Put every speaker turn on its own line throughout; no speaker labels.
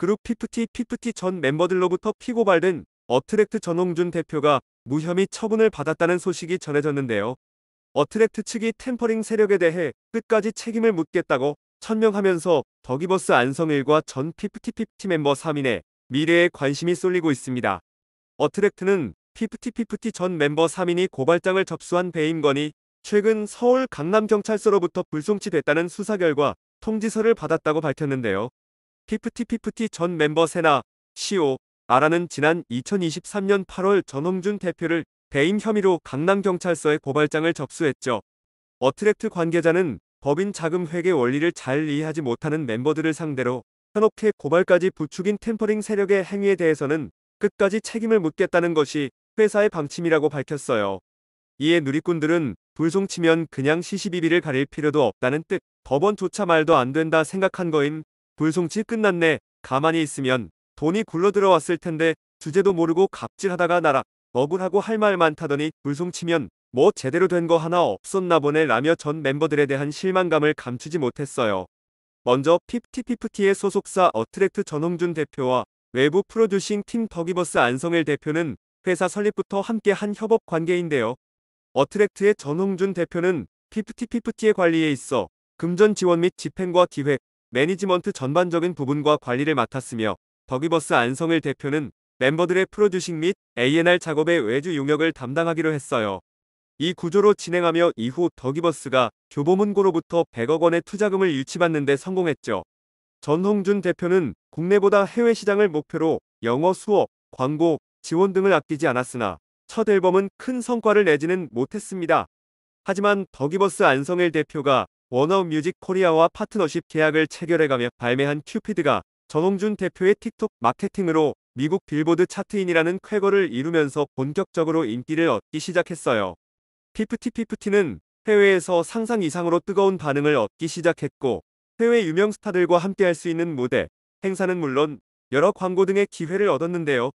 그룹 피프티 피전 멤버들로부터 피고발된 어트랙트 전홍준 대표가 무혐의 처분을 받았다는 소식이 전해졌는데요. 어트랙트 측이 템퍼링 세력에 대해 끝까지 책임을 묻겠다고 천명하면서 더기버스 안성일과 전 피프티 피 멤버 3인의 미래에 관심이 쏠리고 있습니다. 어트랙트는 피프티 피전 멤버 3인이 고발장을 접수한 배임건이 최근 서울 강남경찰서로부터 불송치됐다는 수사 결과 통지서를 받았다고 밝혔는데요. 피프티피프티 전 멤버 세나, 시오, 아라는 지난 2023년 8월 전홍준 대표를 배임 혐의로 강남경찰서에 고발장을 접수했죠. 어트랙트 관계자는 법인 자금 회계 원리를 잘 이해하지 못하는 멤버들을 상대로 현혹해 고발까지 부추긴 템퍼링 세력의 행위에 대해서는 끝까지 책임을 묻겠다는 것이 회사의 방침이라고 밝혔어요. 이에 누리꾼들은 불송치면 그냥 시시비비를 가릴 필요도 없다는 뜻, 법원조차 말도 안 된다 생각한 거임 불송치 끝났네. 가만히 있으면 돈이 굴러 들어왔을 텐데 주제도 모르고 갑질하다가 나라 억울하고 할 말 많다더니 불송치면 뭐 제대로 된 거 하나 없었나 보네 라며 전 멤버들에 대한 실망감을 감추지 못했어요. 먼저 피프티피프의 소속사 어트랙트 전홍준 대표와 외부 프로듀싱 팀 더기버스 안성일 대표는 회사 설립부터 함께 한 협업 관계인데요. 어트랙트의 전홍준 대표는 피프티피프의 관리에 있어 금전 지원 및 집행과 기획, 매니지먼트 전반적인 부분과 관리를 맡았으며 더기버스 안성일 대표는 멤버들의 프로듀싱 및 A&R n 작업의 외주 용역을 담당하기로 했어요. 이 구조로 진행하며 이후 더기버스가 교보문고로부터 100억 원의 투자금을 유치받는 데 성공했죠. 전홍준 대표는 국내보다 해외 시장을 목표로 영어 수업, 광고, 지원 등을 아끼지 않았으나 첫 앨범은 큰 성과를 내지는 못했습니다. 하지만 더기버스 안성일 대표가 워너 뮤직 코리아와 파트너십 계약을 체결해가며 발매한 큐피드가 전홍준 대표의 틱톡 마케팅으로 미국 빌보드 차트인이라는 쾌거를 이루면서 본격적으로 인기를 얻기 시작했어요. 피프티피프티는 해외에서 상상 이상으로 뜨거운 반응을 얻기 시작했고 해외 유명 스타들과 함께 할 수 있는 무대, 행사는 물론 여러 광고 등의 기회를 얻었는데요.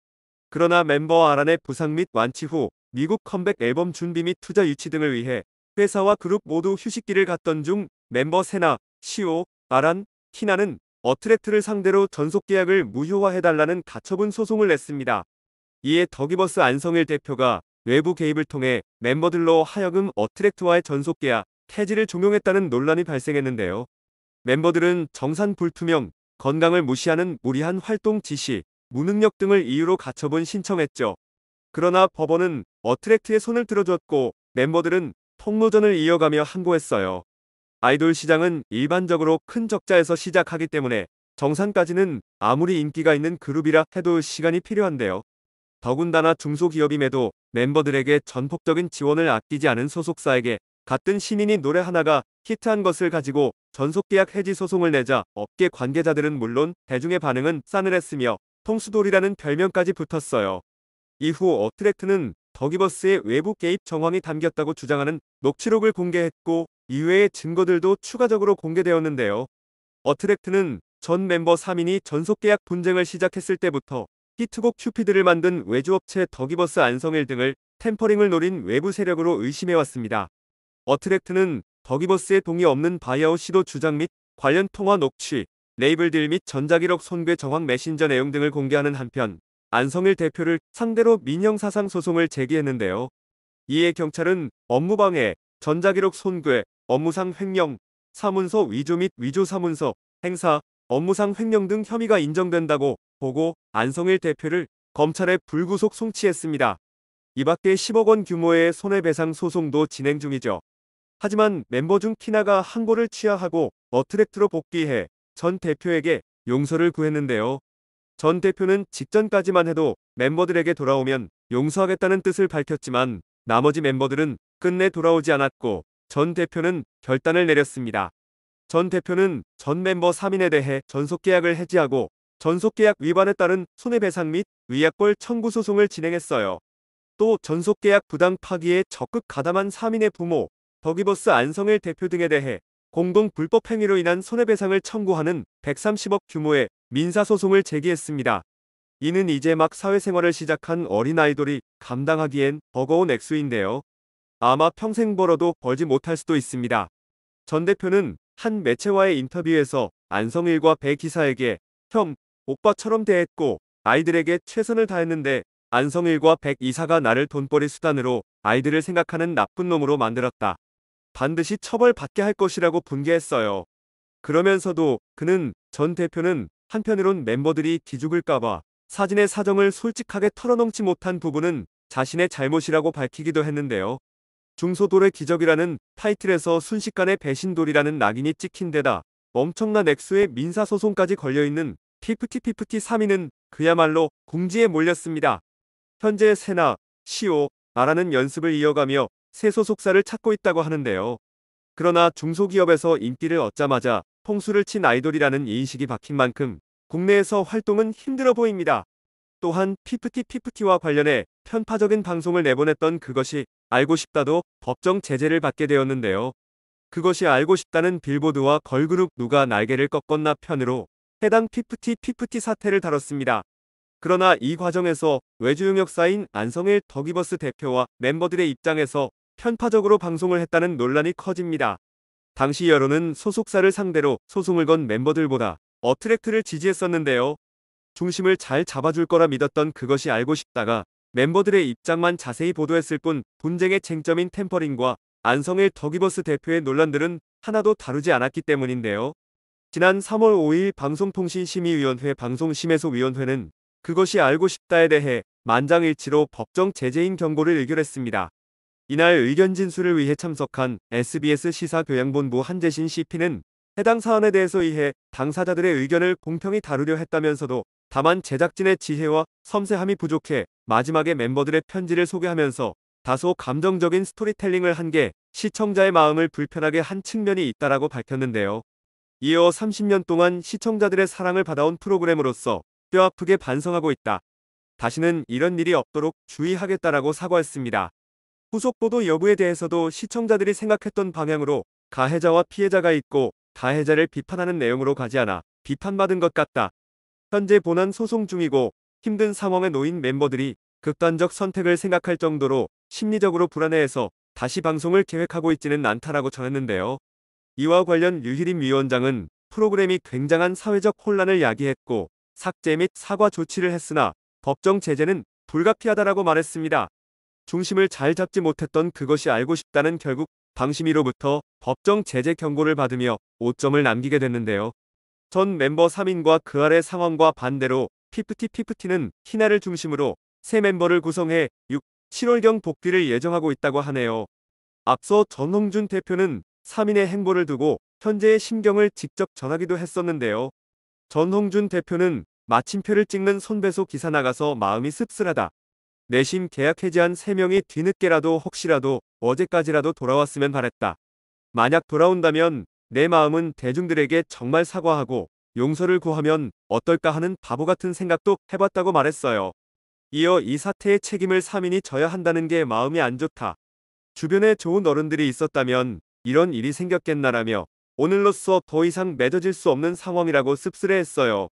그러나 멤버 아란의 부상 및 완치 후 미국 컴백 앨범 준비 및 투자 유치 등을 위해 회사와 그룹 모두 휴식기를 갔던 중 멤버 세나, 시오, 아란, 티나는 어트랙트를 상대로 전속계약을 무효화해달라는 가처분 소송을 냈습니다. 이에 더기버스 안성일 대표가 외부 개입을 통해 멤버들로 하여금 어트랙트와의 전속계약 폐지를 종용했다는 논란이 발생했는데요. 멤버들은 정산 불투명, 건강을 무시하는 무리한 활동 지시, 무능력 등을 이유로 가처분 신청했죠. 그러나 법원은 어트랙트의 손을 들어줬고 멤버들은 통로전을 이어가며 항고했어요. 아이돌 시장은 일반적으로 큰 적자에서 시작하기 때문에 정상까지는 아무리 인기가 있는 그룹이라 해도 시간이 필요한데요. 더군다나 중소기업임에도 멤버들에게 전폭적인 지원을 아끼지 않은 소속사에게 같은 신인이 노래 하나가 히트한 것을 가지고 전속계약 해지 소송을 내자 업계 관계자들은 물론 대중의 반응은 싸늘했으며 통수돌이라는 별명까지 붙었어요. 이후 어트랙트는 더기버스의 외부 개입 정황이 담겼다고 주장하는 녹취록을 공개했고 이외의 증거들도 추가적으로 공개되었는데요. 어트랙트는 전 멤버 3인이 전속계약 분쟁을 시작했을 때부터 히트곡 큐피드를 만든 외주업체 더기버스 안성일 등을 템퍼링을 노린 외부 세력으로 의심해왔습니다. 어트랙트는 더기버스의 동의 없는 바이아웃 시도 주장 및 관련 통화 녹취, 레이블 딜 및 전자기록 손괴 정황 메신저 내용 등을 공개하는 한편 안성일 대표를 상대로 민형사상 소송을 제기했는데요. 이에 경찰은 업무방해, 전자기록 손괴, 업무상 횡령, 사문서 위조 및 위조 사문서, 행사, 업무상 횡령 등 혐의가 인정된다고 보고 안성일 대표를 검찰에 불구속 송치했습니다. 이 밖에 10억 원 규모의 손해배상 소송도 진행 중이죠. 하지만 멤버 중 키나가 항고를 취하하고 어트랙트로 복귀해 전 대표에게 용서를 구했는데요. 전 대표는 직전까지만 해도 멤버들에게 돌아오면 용서하겠다는 뜻을 밝혔지만 나머지 멤버들은 끝내 돌아오지 않았고 전 대표는 결단을 내렸습니다. 전 대표는 전 멤버 3인에 대해 전속계약을 해지하고 전속계약 위반에 따른 손해배상 및위약골 청구 소송을 진행했어요. 또 전속계약 부당 파기에 적극 가담한 3인의 부모, 더기버스 안성일 대표 등에 대해 공동 불법 행위로 인한 손해배상을 청구하는 130억 규모의 민사소송을 제기했습니다. 이는 이제 막 사회생활을 시작한 어린아이돌이 감당하기엔 버거운 액수인데요. 아마 평생 벌어도 벌지 못할 수도 있습니다. 전 대표는 한 매체와의 인터뷰에서 안성일과 배 기사에게 형, 오빠처럼 대했고 아이들에게 최선을 다했는데 안성일과 백 이사가 나를 돈벌이 수단으로 아이들을 생각하는 나쁜 놈으로 만들었다. 반드시 처벌받게 할 것이라고 분개했어요. 그러면서도 그는 전 대표는 한편으론 멤버들이 뒤죽을까봐 사진의 사정을 솔직하게 털어넘지 못한 부분은 자신의 잘못이라고 밝히기도 했는데요. 중소돌의 기적이라는 타이틀에서 순식간에 배신돌이라는 낙인이 찍힌 데다 엄청난 액수의 민사소송까지 걸려있는 피프티피프티 3위는 그야말로 궁지에 몰렸습니다. 현재 세나, 시오, 아라는 연습을 이어가며 새 소속사를 찾고 있다고 하는데요. 그러나 중소기업에서 인기를 얻자마자 통수를 친 아이돌이라는 인식이 박힌 만큼 국내에서 활동은 힘들어 보입니다. 또한 피프티 피프티와 관련해 편파적인 방송을 내보냈던 그것이 알고 싶다도 법정 제재를 받게 되었는데요. 그것이 알고 싶다는 빌보드와 걸그룹 누가 날개를 꺾었나 편으로 해당 피프티 피프티 사태를 다뤘습니다. 그러나 이 과정에서 외주 용역사인 안성일 더기버스 대표와 멤버들의 입장에서 편파적으로 방송을 했다는 논란이 커집니다. 당시 여론은 소속사를 상대로 소송을 건 멤버들보다 어트랙트를 지지했었는데요. 중심을 잘 잡아줄 거라 믿었던 그것이 알고 싶다가 멤버들의 입장만 자세히 보도했을 뿐 분쟁의 쟁점인 템퍼링과 안성일 더기버스 대표의 논란들은 하나도 다루지 않았기 때문인데요. 지난 3월 5일 방송통신심의위원회 방송심해소위원회는 그것이 알고 싶다에 대해 만장일치로 법정 제재인 경고를 의결했습니다. 이날 의견 진술을 위해 참석한 SBS 시사교양본부 한재신 CP는 해당 사안에 대해서 이해 당사자들의 의견을 공평히 다루려 했다면서도 다만 제작진의 지혜와 섬세함이 부족해 마지막에 멤버들의 편지를 소개하면서 다소 감정적인 스토리텔링을 한 게 시청자의 마음을 불편하게 한 측면이 있다라고 밝혔는데요. 이어 30년 동안 시청자들의 사랑을 받아온 프로그램으로서 뼈아프게 반성하고 있다. 다시는 이런 일이 없도록 주의하겠다라고 사과했습니다. 후속 보도 여부에 대해서도 시청자들이 생각했던 방향으로 가해자와 피해자가 있고 가해자를 비판하는 내용으로 가지 않아 비판받은 것 같다. 현재 본안 소송 중이고 힘든 상황에 놓인 멤버들이 극단적 선택을 생각할 정도로 심리적으로 불안해해서 다시 방송을 계획하고 있지는 않다라고 전했는데요. 이와 관련 유희림 위원장은 프로그램이 굉장한 사회적 혼란을 야기했고 삭제 및 사과 조치를 했으나 법정 제재는 불가피하다라고 말했습니다. 중심을 잘 잡지 못했던 그것이 알고 싶다는 결국 방심이로부터 법정 제재 경고를 받으며 5점을 남기게 됐는데요. 전 멤버 3인과 그 아래 상황과 반대로 피프티피프티는 히나를 중심으로 새 멤버를 구성해 6, 7월경 복귀를 예정하고 있다고 하네요. 앞서 전홍준 대표는 3인의 행보를 두고 현재의 심경을 직접 전하기도 했었는데요. 전홍준 대표는 마침표를 찍는 손배소 기사 나가서 마음이 씁쓸하다. 내심 계약 해지한 3명이 뒤늦게라도 혹시라도 어제까지라도 돌아왔으면 바랬다. 만약 돌아온다면 내 마음은 대중들에게 정말 사과하고 용서를 구하면 어떨까 하는 바보 같은 생각도 해봤다고 말했어요. 이어 이 사태의 책임을 3인이 져야 한다는 게 마음이 안 좋다. 주변에 좋은 어른들이 있었다면 이런 일이 생겼겠나라며 오늘로써 더 이상 맺어질 수 없는 상황이라고 씁쓸해했어요.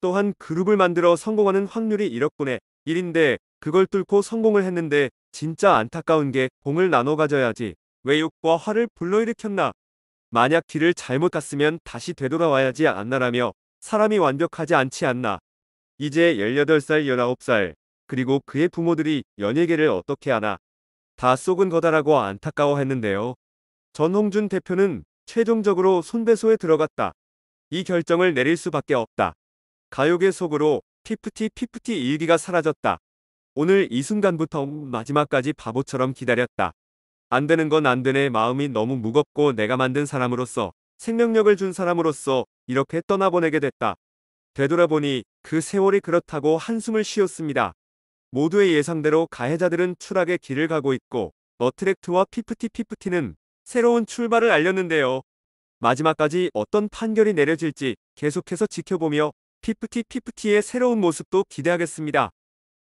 또한 그룹을 만들어 성공하는 확률이 이렇군에 일인데 그걸 뚫고 성공을 했는데 진짜 안타까운 게 공을 나눠 가져야지 왜 욕과 화를 불러일으켰나 만약 길을 잘못 갔으면 다시 되돌아와야지 않나라며 사람이 완벽하지 않지 않나 이제 18살 19살 그리고 그의 부모들이 연예계를 어떻게 하나 다 속은 거다라고 안타까워했는데요. 전홍준 대표는 최종적으로 손배소에 들어갔다. 이 결정을 내릴 수밖에 없다. 가요계 속으로 피프티 피프티 일기가 사라졌다. 오늘 이 순간부터 마지막까지 바보처럼 기다렸다. 안 되는 건 안 되네 마음이 너무 무겁고 내가 만든 사람으로서 생명력을 준 사람으로서 이렇게 떠나보내게 됐다. 되돌아보니 그 세월이 그렇다고 한숨을 쉬었습니다. 모두의 예상대로 가해자들은 추락의 길을 가고 있고 너트랙트와 피프티 피프티는 새로운 출발을 알렸는데요. 마지막까지 어떤 판결이 내려질지 계속해서 지켜보며 피프티 피프티의 새로운 모습도 기대하겠습니다.